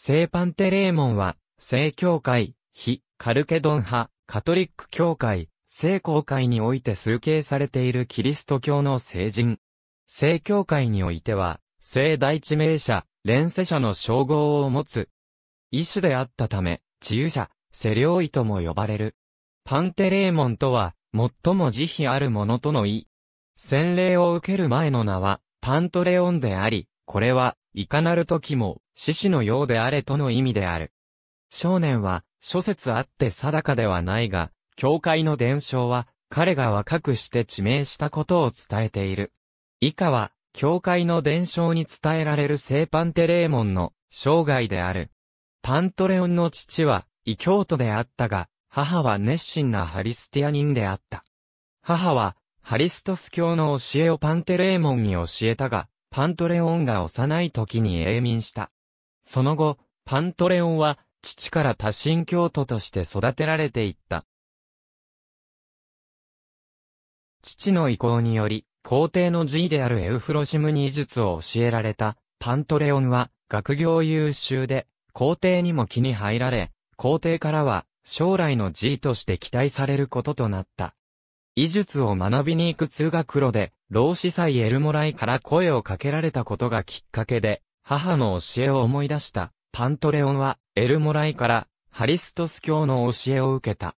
聖パンテレーモンは、聖教会、非、カルケドン派、カトリック教会、聖公会において崇敬されているキリスト教の聖人。聖教会においては、聖第一名者、連世者の称号を持つ。医師であったため、治癒者、世領医とも呼ばれる。パンテレーモンとは、最も慈悲あるものとの意。洗礼を受ける前の名は、パントレオンであり、これは、いかなる時も、獅子のようであれとの意味である。少年は、諸説あって定かではないが、教会の伝承は、彼が若くして致命したことを伝えている。以下は、教会の伝承に伝えられる聖パンテレーモンの生涯である。パントレオンの父は、異教徒であったが、母は熱心なハリスティア人であった。母は、ハリストス教の教えをパンテレーモンに教えたが、パントレオンが幼い時に永眠した。その後、パントレオンは、父から多神教徒として育てられていった。父の意向により、皇帝の爺であるエウフロシムに医術を教えられた、パントレオンは、学業優秀で、皇帝にも気に入られ、皇帝からは、将来の爺として期待されることとなった。医術を学びに行く通学路で、老子祭エルモライから声をかけられたことがきっかけで、母の教えを思い出したパントレオンは、エルモライからハリストス教の教えを受けた。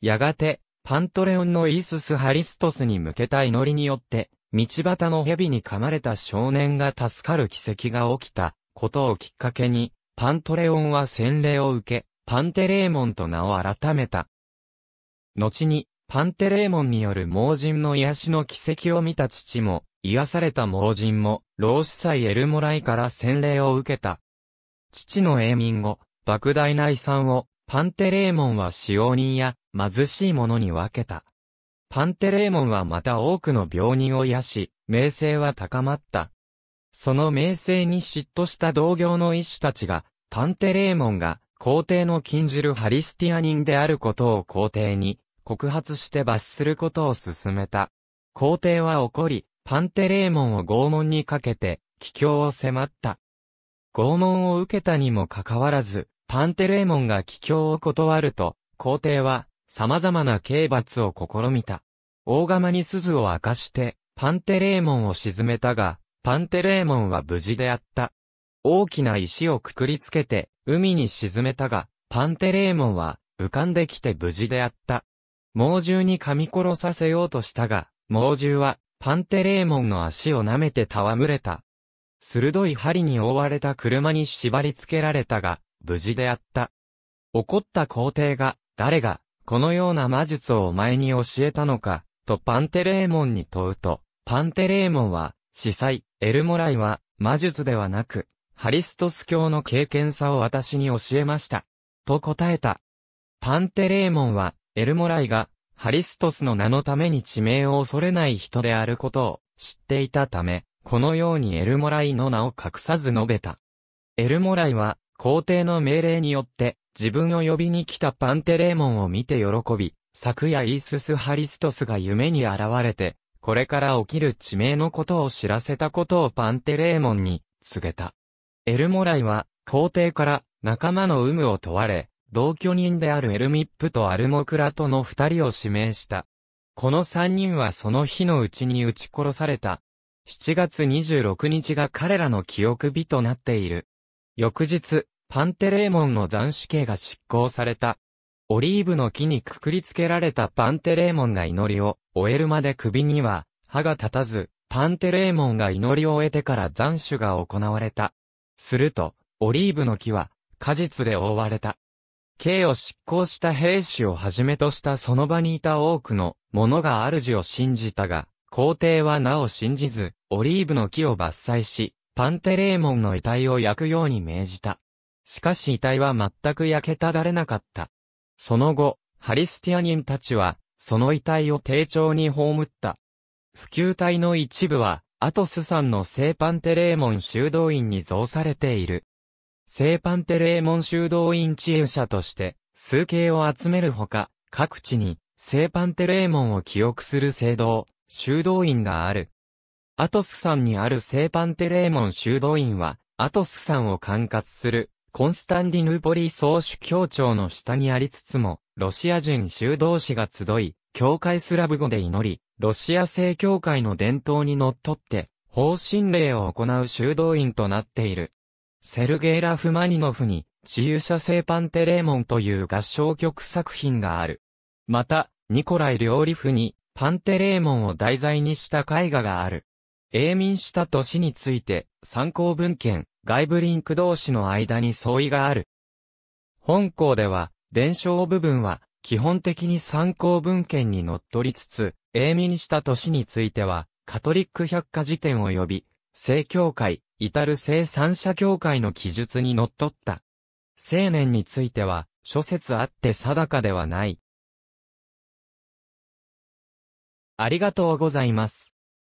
やがて、パントレオンのイースス・ハリストスに向けた祈りによって、道端の蛇に噛まれた少年が助かる奇跡が起きたことをきっかけに、パントレオンは洗礼を受け、パンテレーモンと名を改めた。後に、パンテレーモンによる盲人の癒しの奇跡を見た父も、癒された盲人も、老子祭エルモライから洗礼を受けた。父の永民後、莫大な遺産を、パンテレーモンは使用人や貧しい者に分けた。パンテレーモンはまた多くの病人を癒し、名声は高まった。その名声に嫉妬した同業の医師たちが、パンテレーモンが皇帝の禁じるハリスティア人であることを皇帝に告発して罰することを勧めた。皇帝は怒り、パンテレーモンを拷問にかけて、帰郷を迫った。拷問を受けたにもかかわらず、パンテレーモンが帰郷を断ると、皇帝は、様々な刑罰を試みた。大釜に鈴を明かして、パンテレーモンを沈めたが、パンテレーモンは無事であった。大きな石をくくりつけて、海に沈めたが、パンテレーモンは、浮かんできて無事であった。猛獣に噛み殺させようとしたが、猛獣は、パンテレーモンの足を舐めて戯れた。鋭い針に覆われた車に縛り付けられたが、無事であった。怒った皇帝が、誰が、このような魔術をお前に教えたのか、とパンテレーモンに問うと、パンテレーモンは、司祭、エルモライは、魔術ではなく、ハリストス教の経験さを私に教えました。と答えた。パンテレーモンは、エルモライが、ハリストスの名のために地名を恐れない人であることを知っていたため、このようにエルモライの名を隠さず述べた。エルモライは、皇帝の命令によって、自分を呼びに来たパンテレーモンを見て喜び、昨夜イースス・ハリストスが夢に現れて、これから起きる地名のことを知らせたことをパンテレーモンに告げた。エルモライは、皇帝から仲間の有無を問われ、同居人であるエルミップとアルモクラとの二人を指名した。この三人はその日のうちに撃ち殺された。7月26日が彼らの記憶日となっている。翌日、パンテレーモンの斬首刑が執行された。オリーブの木にくくりつけられたパンテレーモンが祈りを終えるまで首には歯が立たず、パンテレーモンが祈りを終えてから斬首が行われた。すると、オリーブの木は果実で覆われた。刑を執行した兵士をはじめとしたその場にいた多くの者が主を信じたが、皇帝はなお信じず、オリーブの木を伐採し、パンテレーモンの遺体を焼くように命じた。しかし遺体は全く焼けただれなかった。その後、ハリスティア人たちは、その遺体を丁重に葬った。普及隊の一部は、アトスさんの聖パンテレーモン修道院に増されている。聖パンテレーモン修道院治癒者として、数形を集めるほか、各地に、聖パンテレーモンを記憶する聖堂、修道院がある。アトス山にある聖パンテレーモン修道院は、アトス山を管轄する、コンスタンディヌーポリ総主教庁の下にありつつも、ロシア人修道士が集い、教会スラブ語で祈り、ロシア正教会の伝統に則っって、方針令を行う修道院となっている。セルゲイ・ラフマニノフに、自由者製パンテレーモンという合唱曲作品がある。また、ニコライ・料理フに、パンテレーモンを題材にした絵画がある。永民した年について、参考文献、外部リンク同士の間に相違がある。本校では、伝承部分は、基本的に参考文献にのっとりつつ、永民した年については、カトリック百科事典及び、正教会、至る生産者協会の記述にのっとった。青年については、諸説あって定かではない。ありがとうございます。